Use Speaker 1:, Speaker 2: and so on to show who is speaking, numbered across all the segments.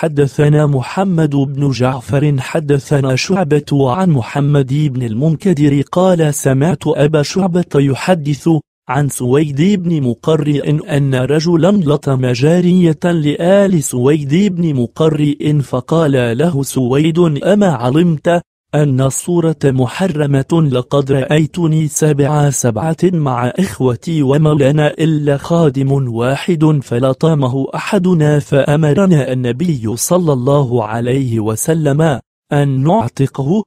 Speaker 1: حدثنا محمد بن جعفر حدثنا شعبة عن محمد بن المنكدر قال سمعت أبا شعبة يحدث عن سويد بن مقرئ أن رجلا لطم جارية لآل سويد بن مقرئ فقال له سويد أما علمت أن الصورة محرمة لقد رأيتني سبع سبعة مع إخوتي وما لنا إلا خادم واحد فلطمه أحدنا فأمرنا النبي صلى الله عليه وسلم أن نعتقه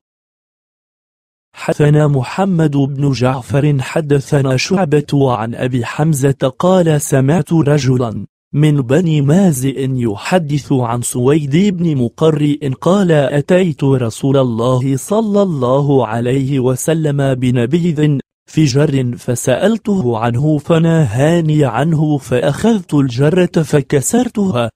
Speaker 1: حدثنا محمد بن جعفر حدثنا شعبة عن أبي حمزة قال سمعت رجلا من بني مازئ يحدث عن سويد بن مقرئ قال أتيت رسول الله صلى الله عليه وسلم بنبيذ في جر فسألته عنه فنهاني عنه فأخذت الجرة فكسرتها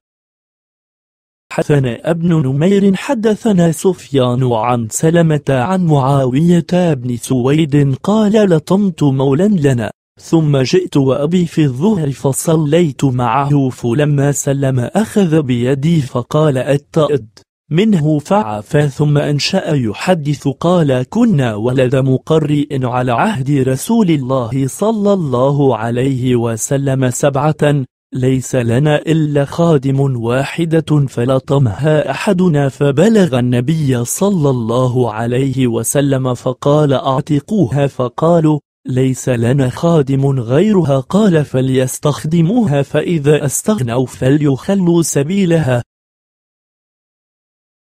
Speaker 1: حدثنا ابن نمير حدثنا سفيان عن سلمة عن معاوية بن سويد قال لطمت مولا لنا ثم جئت وأبي في الظهر فصليت معه فلما سلم أخذ بيدي فقال أتأد منه فعفى ثم أنشأ يحدث قال كنا ولد مقرئ على عهد رسول الله صلى الله عليه وسلم سبعة ليس لنا إلا خادم واحدة فلطمها أحدنا فبلغ النبي صلى الله عليه وسلم فقال أعتقوها فقالوا ليس لنا خادم غيرها قال فليستخدموها فإذا استغنوا فليخلوا سبيلها